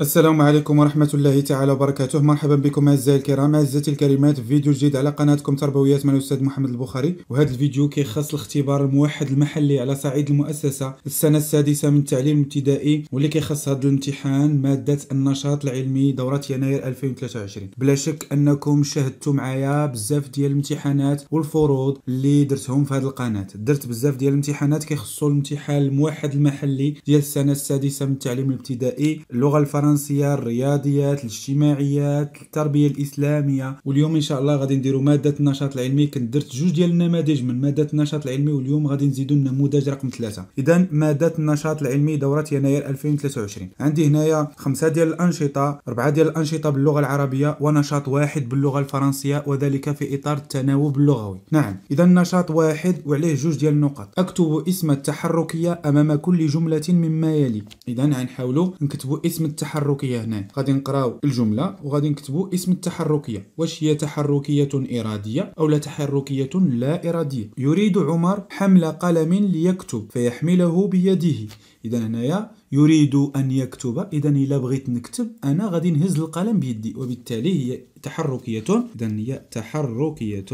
السلام عليكم ورحمة الله تعالى وبركاته مرحبا بكم أعزائي الكرام أعزائي الكريمات في فيديو جديد على قناتكم تربويات مع الأستاذ محمد البخاري وهذا الفيديو كيخص الاختبار الموحد المحلي على صعيد المؤسسة السنة السادسة من التعليم الابتدائي واللي كيخص هذا الامتحان مادة النشاط العلمي دورة يناير 2023 بلا شك أنكم شاهدتوا معايا بزاف ديال الامتحانات والفروض اللي درتهم في هذه القناة درت بزاف ديال الامتحانات كيخصوا الامتحان الموحد المحلي ديال السنة السادسة من التعليم الابتدائي اللغة الفرنسية الفرنسيه الرياضيات الاجتماعيات التربيه الاسلاميه واليوم ان شاء الله غادي نديروا ماده النشاط العلمي كنت درت جوج ديال النماذج من ماده النشاط العلمي واليوم غادي نزيدوا النموذج رقم ثلاثة اذا ماده النشاط العلمي دوره يناير 2023 عندي هنايا خمسة ديال الانشطه اربعة ديال الانشطه باللغه العربيه ونشاط واحد باللغه الفرنسيه وذلك في اطار التناوب اللغوي نعم اذا النشاط واحد وعليه جوج ديال النقط اكتب اسم التحركيه امام كل جمله مما يلي اذا غنحاولوا نكتبوا اسم التحركيه التحركيه هنا غادي نقراو الجمله وغادي نكتبوا اسم التحركيه واش هي تحركيه اراديه او لا تحركيه لا اراديه يريد عمر حمل قلم ليكتب فيحمله بيده اذا هنايا يريد ان يكتب اذا الا بغيت نكتب انا غادي نهز القلم بيدي وبالتالي هي تحركيه اذا هي تحركيه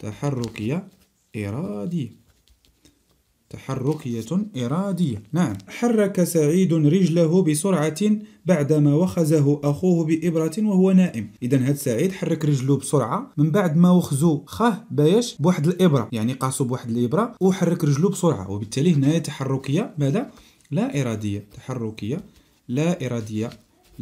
تحركيه اراديه تحركية إرادية نعم حرك سعيد رجله بسرعة بعدما وخزه أخوه بإبرة وهو نائم إذا هاد سعيد حرك رجله بسرعة من بعد ما وخزو خاه بايش بواحد الإبرة يعني قاسو بواحد الإبرة وحرك رجله بسرعة وبالتالي هنا تحركية ماذا لا إرادية تحركية لا إرادية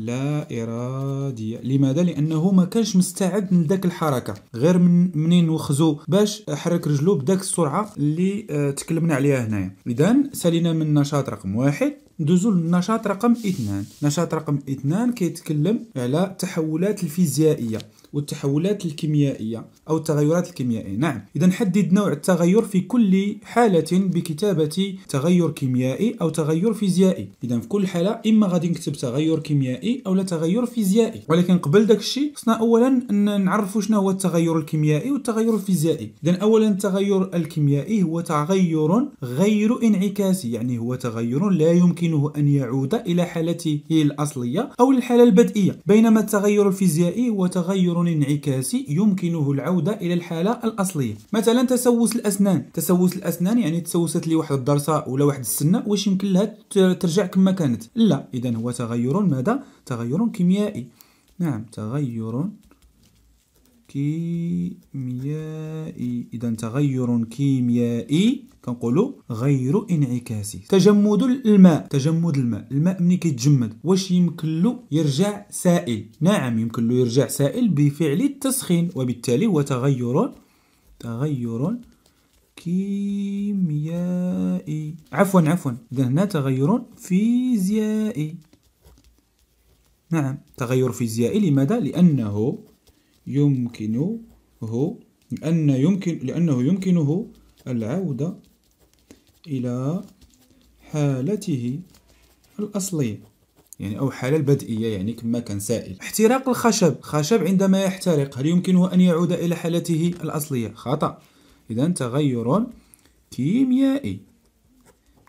لا إرادية لماذا لأنه ما كانش مستعد لذاك الحركة غير من منين وخزو باش حرك رجلو بداك السرعة اللي آه، تكلمنا عليها هنايا إذا سالينا من نشاط رقم واحد ندوزو للنشاط رقم اثنان نشاط رقم اثنان كيتكلم على التحولات الفيزيائية والتحولات الكيميائية أو التغيرات الكيميائية نعم إذا حدد نوع التغير في كل حالة بكتابة تغير كيميائي أو تغير فيزيائي إذا في كل حالة إما غادي نكتب تغير كيميائي أو لا تغير فيزيائي ولكن قبل داك الشيء خصنا أولا نعرفوا شنو هو التغير الكيميائي والتغير الفيزيائي إذا أولا التغير الكيميائي هو تغير غير انعكاسي يعني هو تغير لا يمكنه أن يعود إلى حالته الأصلية أو الحالة البدئية بينما التغير الفيزيائي هو تغير قانون انعكاسي يمكنه العودة إلى الحالة الأصلية مثلا تسوس الأسنان تسوس الأسنان يعني تسوست لي واحد الضرسة ولا واحد السنة واش يمكن لها ترجع كما كانت لا إذا هو تغير ماذا تغير كيميائي نعم تغير كيميائي اذا تغير كيميائي كنقولوا غير انعكاسي تجمد الماء تجمد الماء الماء ملي كيتجمد واش يمكن له يرجع سائل نعم يمكن له يرجع سائل بفعل التسخين وبالتالي هو تغير تغير كيميائي عفوا عفوا اذا هنا تغير فيزيائي نعم تغير فيزيائي لماذا لانه يمكنه لأن يمكن لأنه يمكنه العودة إلى حالته الأصلية يعني أو حالة البدئية يعني كما كان سائل احتراق الخشب خشب عندما يحترق هل يمكنه أن يعود إلى حالته الأصلية خطأ إذا تغير كيميائي ملي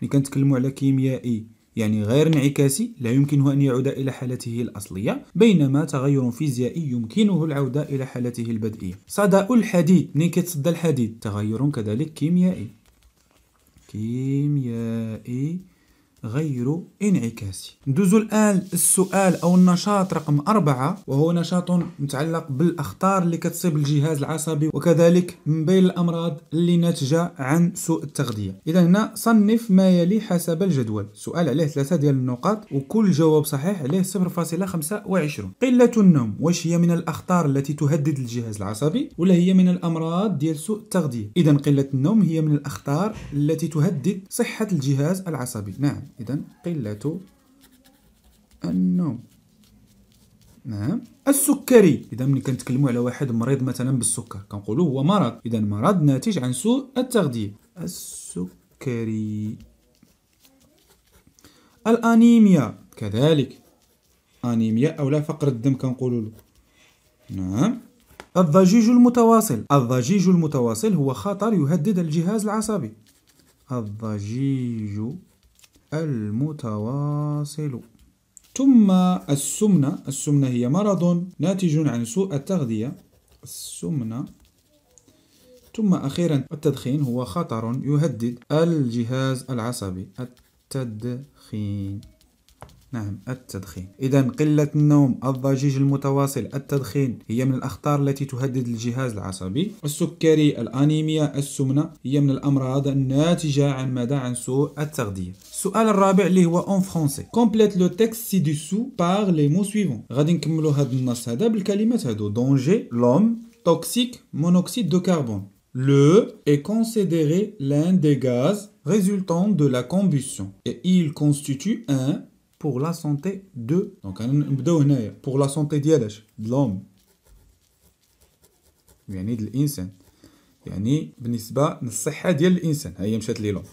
يعني كنتكلموا على كيميائي يعني غير انعكاسي لا يمكنه أن يعود إلى حالته الأصلية بينما تغير فيزيائي يمكنه العودة إلى حالته البدئية صداء الحديد منين كيتصدى الحديد تغير كذلك كيميائي كيميائي غير انعكاسي ندوزو الان السؤال او النشاط رقم أربعة وهو نشاط متعلق بالاخطار اللي كتصيب الجهاز العصبي وكذلك من بين الامراض اللي ناتجه عن سوء التغذيه اذا هنا صنف ما يلي حسب الجدول سؤال عليه ثلاثة ديال النقاط وكل جواب صحيح عليه 0.25 قله النوم واش هي من الاخطار التي تهدد الجهاز العصبي ولا هي من الامراض ديال سوء التغذيه اذا قله النوم هي من الاخطار التي تهدد صحه الجهاز العصبي نعم إذا قلة النوم نعم السكري اذا ملي كنتكلموا على واحد مريض مثلا بالسكر كنقولوا هو مرض اذا مرض ناتج عن سوء التغذيه السكري الانيميا كذلك انيميا او لا فقر الدم كنقولوا له نعم الضجيج المتواصل الضجيج المتواصل هو خطر يهدد الجهاز العصبي الضجيج المتواصل ثم السمنة السمنة هي مرض ناتج عن سوء التغذية السمنة ثم أخيرا التدخين هو خطر يهدد الجهاز العصبي التدخين نعم التدخين اذا قله النوم الضجيج المتواصل التدخين هي من الاخطار التي تهدد الجهاز العصبي السكري الانيميا السمنه هي من الامراض الناتجه عن ماذا عن سوء السؤال الرابع اللي هو اون فرونسي كومبليت لو Le est considéré l'un des gaz résultant de la combustion et il constitue un pour la santé de donc pour la santé de l'homme يعني de الانسان يعني بالنسبه للصحه ديال الانسان ها هي مشات لي لون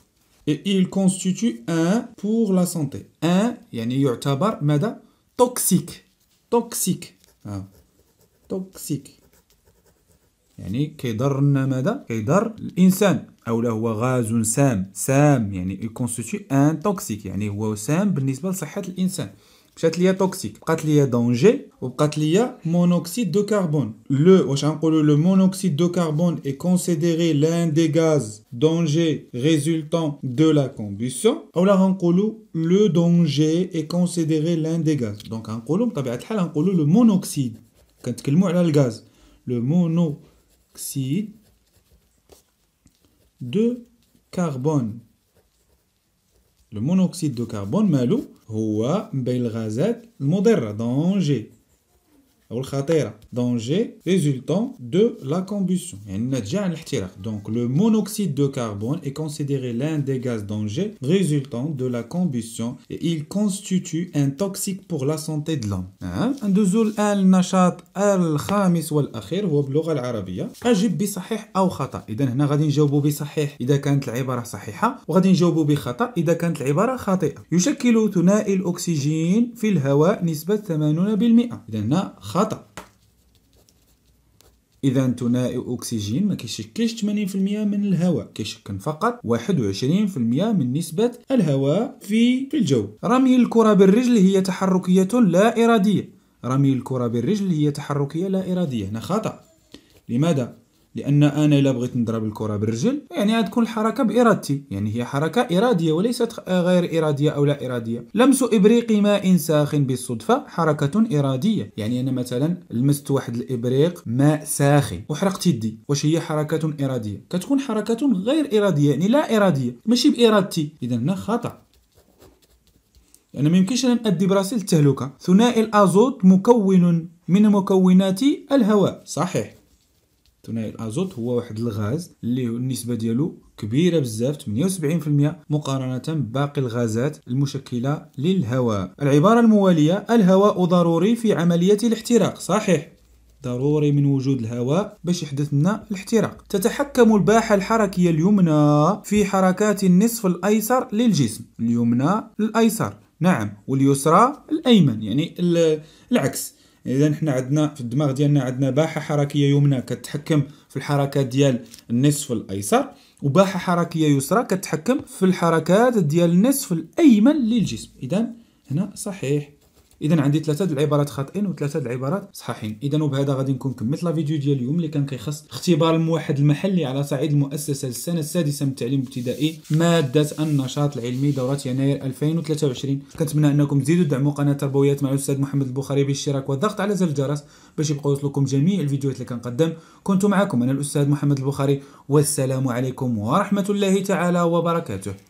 et il constitue un pour la santé un يعني يعتبر ماذا toxique toxique ah. toxique يعني كيضرنا ماذا كيضر الانسان او هو غاز سام سام يعني كونستيتي ان توكسيك يعني هو سام بالنسبه لصحه الانسان مشات ليا توكسيك بقات ليا دونجي وبقات ليا مونوكسيد دو كربون لو واش غنقولوا لو مونوكسيد دو كربون اي كونسيديري لان دي غاز دونجي ريزولتون دو لا كومبيسيون اولا غنقولوا لو دونجي اي كونسيديري لان دي غاز دونك غنقولوا بطبيعه الحال غنقولوا لو مونوكسيد كنتكلموا على الغاز لو مونو de carbone le monoxyde de carbone malou هو من بين الغازات المضرة danger أو الخطيرة دونجي ريزولتون دو لا كومبوسيون يعني الناتجة عن الاحتراق دونك لو مونوكسيد دو كاربون اي كونسيديري لان دي غاز دونجي ريزولتون دو لا كومبوسيون اي il constitue un toxique pour la santé de l'homme ندوزو الآن النشاط الخامس والأخير هو باللغة العربية أجب بصحيح أو خطأ إذا هنا غادي نجاوبو بصحيح إذا كانت العبارة صحيحة وغادي نجاوبو بخطأ إذا كانت العبارة خاطئة يشكل ثنائي الأكسجين في الهواء نسبة 80% إذا هنا خطأ خطا اذا ثنائي اكسجين ما كيشكلش 80% من الهواء كيشكل فقط 21% من نسبه الهواء في في الجو رمي الكره بالرجل هي تحركيه لا اراديه رمي الكره بالرجل هي تحركيه لا اراديه هنا خطا لماذا لان انا الا بغيت نضرب الكره بالرجل يعني غتكون الحركه بارادتي يعني هي حركه اراديه وليست غير اراديه او لا اراديه لمس ابريق ماء ساخن بالصدفه حركه اراديه يعني انا مثلا لمست واحد الابريق ماء ساخن وحرقت يدي واش هي حركه اراديه كتكون حركه غير اراديه يعني لا اراديه ماشي بارادتي اذا هنا خطا انا يعني ما يمكنش انا نادي براسي للتهلكه ثنائي الازوت مكون من مكونات الهواء صحيح ثنائي الازوت هو واحد الغاز اللي النسبه ديالو كبيره بزاف 78% مقارنه بباقي الغازات المشكله للهواء العباره المواليه الهواء ضروري في عمليه الاحتراق صحيح ضروري من وجود الهواء باش يحدث لنا الاحتراق تتحكم الباحة الحركية اليمنى في حركات النصف الأيسر للجسم اليمنى الأيسر نعم واليسرى الأيمن يعني العكس اذا حنا عندنا في الدماغ ديالنا عندنا باحه حركيه يمنى كتحكم في الحركات ديال النصف الايسر وباحه حركيه يسرى كتحكم في الحركات ديال النصف الايمن للجسم اذا هنا صحيح اذا عندي ثلاثه د العبارات خاطئين وثلاثه د العبارات صحاحين اذا وبهذا غادي نكون كملت لا فيديو ديال اليوم اللي كان كيخص اختبار الموحد المحلي على صعيد المؤسسه للسنه السادسه من التعليم الابتدائي ماده النشاط العلمي دوره يناير 2023 كنتمنى انكم تزيدوا تدعموا قناه تربويات مع الاستاذ محمد البخاري بالاشتراك والضغط على زر الجرس باش يبقاو يوصلكم جميع الفيديوهات اللي كنقدم كنت معكم انا الاستاذ محمد البخاري والسلام عليكم ورحمه الله تعالى وبركاته